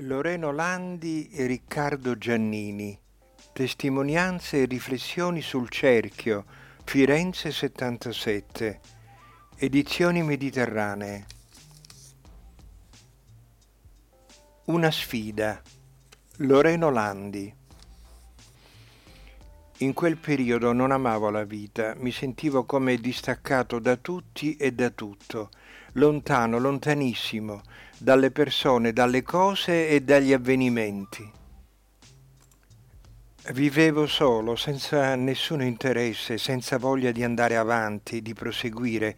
Loreno Landi e Riccardo Giannini. Testimonianze e riflessioni sul cerchio. Firenze 77. Edizioni Mediterranee. Una sfida. Loreno Landi. In quel periodo non amavo la vita, mi sentivo come distaccato da tutti e da tutto, lontano, lontanissimo, dalle persone, dalle cose e dagli avvenimenti. Vivevo solo, senza nessun interesse, senza voglia di andare avanti, di proseguire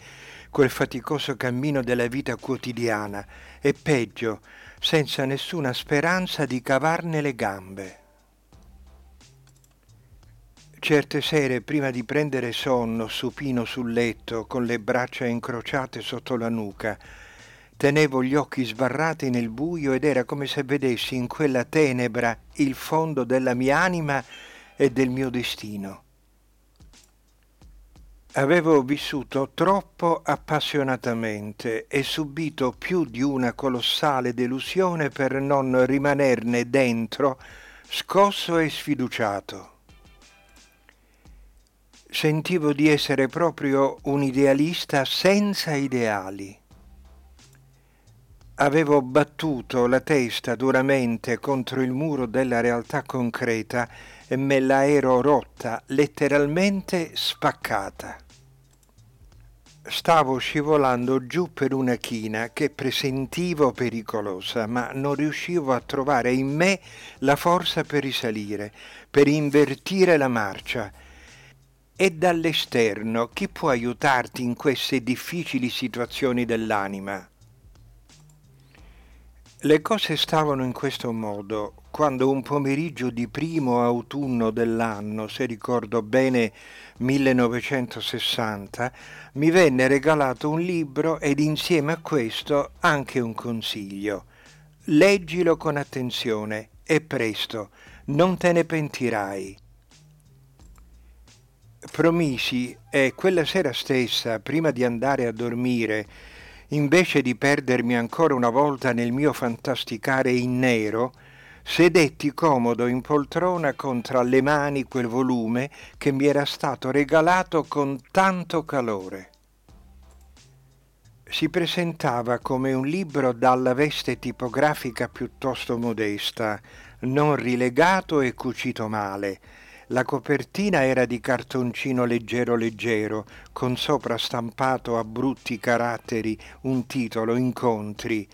quel faticoso cammino della vita quotidiana e peggio, senza nessuna speranza di cavarne le gambe. Certe sere, prima di prendere sonno, supino sul letto, con le braccia incrociate sotto la nuca, tenevo gli occhi sbarrati nel buio ed era come se vedessi in quella tenebra il fondo della mia anima e del mio destino. Avevo vissuto troppo appassionatamente e subito più di una colossale delusione per non rimanerne dentro scosso e sfiduciato sentivo di essere proprio un idealista senza ideali. Avevo battuto la testa duramente contro il muro della realtà concreta e me la ero rotta, letteralmente spaccata. Stavo scivolando giù per una china che presentivo pericolosa, ma non riuscivo a trovare in me la forza per risalire, per invertire la marcia e dall'esterno chi può aiutarti in queste difficili situazioni dell'anima? Le cose stavano in questo modo quando un pomeriggio di primo autunno dell'anno, se ricordo bene 1960, mi venne regalato un libro ed insieme a questo anche un consiglio. Leggilo con attenzione e presto, non te ne pentirai promisi e quella sera stessa, prima di andare a dormire, invece di perdermi ancora una volta nel mio fantasticare in nero, sedetti comodo in poltrona con tra le mani quel volume che mi era stato regalato con tanto calore. Si presentava come un libro dalla veste tipografica piuttosto modesta, non rilegato e cucito male, la copertina era di cartoncino leggero leggero, con sopra stampato a brutti caratteri un titolo Incontri.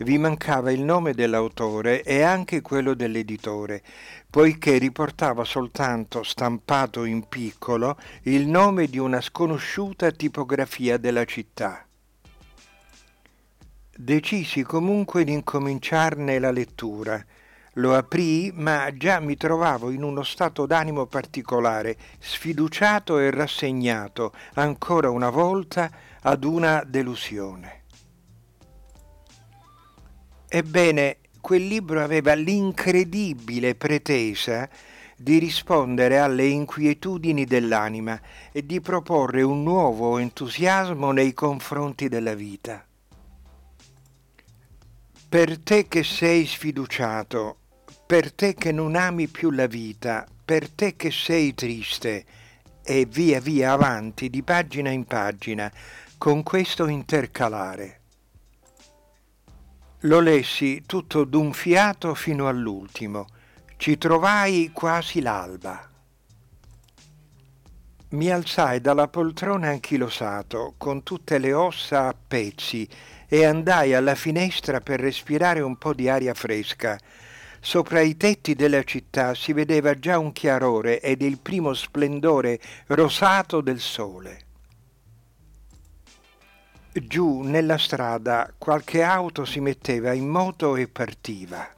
Vi mancava il nome dell'autore e anche quello dell'editore, poiché riportava soltanto stampato in piccolo il nome di una sconosciuta tipografia della città decisi comunque di incominciarne la lettura lo aprii, ma già mi trovavo in uno stato d'animo particolare, sfiduciato e rassegnato, ancora una volta, ad una delusione. Ebbene, quel libro aveva l'incredibile pretesa di rispondere alle inquietudini dell'anima e di proporre un nuovo entusiasmo nei confronti della vita. Per te che sei sfiduciato, per te che non ami più la vita, per te che sei triste, e via via avanti di pagina in pagina, con questo intercalare. Lo lessi tutto d'un fiato fino all'ultimo, ci trovai quasi l'alba. Mi alzai dalla poltrona anchilosato, con tutte le ossa a pezzi, e andai alla finestra per respirare un po' di aria fresca Sopra i tetti della città si vedeva già un chiarore ed il primo splendore rosato del sole. Giù nella strada qualche auto si metteva in moto e partiva.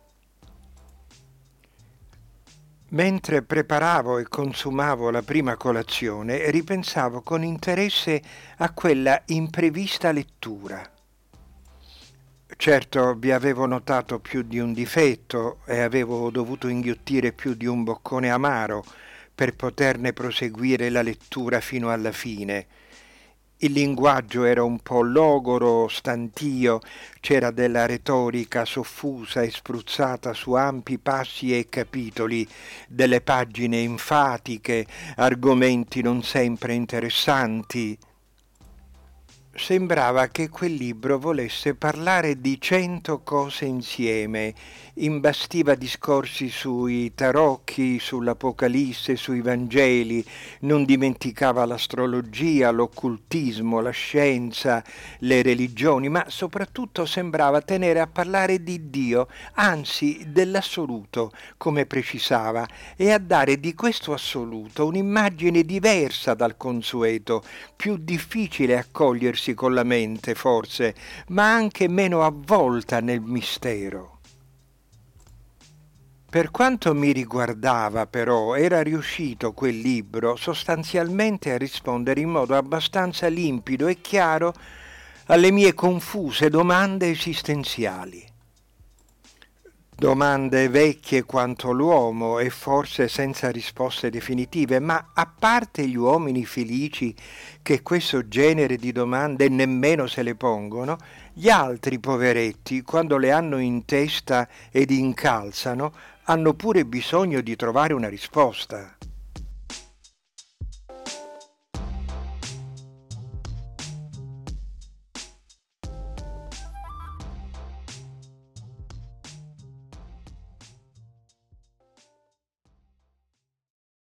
Mentre preparavo e consumavo la prima colazione, ripensavo con interesse a quella imprevista lettura. Certo, vi avevo notato più di un difetto e avevo dovuto inghiottire più di un boccone amaro per poterne proseguire la lettura fino alla fine. Il linguaggio era un po' logoro, stantio, c'era della retorica soffusa e spruzzata su ampi passi e capitoli, delle pagine enfatiche, argomenti non sempre interessanti sembrava che quel libro volesse parlare di cento cose insieme, imbastiva discorsi sui tarocchi, sull'Apocalisse, sui Vangeli, non dimenticava l'astrologia, l'occultismo, la scienza, le religioni, ma soprattutto sembrava tenere a parlare di Dio, anzi dell'assoluto, come precisava, e a dare di questo assoluto un'immagine diversa dal consueto, più difficile accogliersi ricorsi con la mente, forse, ma anche meno avvolta nel mistero. Per quanto mi riguardava, però, era riuscito quel libro sostanzialmente a rispondere in modo abbastanza limpido e chiaro alle mie confuse domande esistenziali domande vecchie quanto l'uomo e forse senza risposte definitive, ma a parte gli uomini felici che questo genere di domande nemmeno se le pongono, gli altri poveretti, quando le hanno in testa ed incalzano, hanno pure bisogno di trovare una risposta.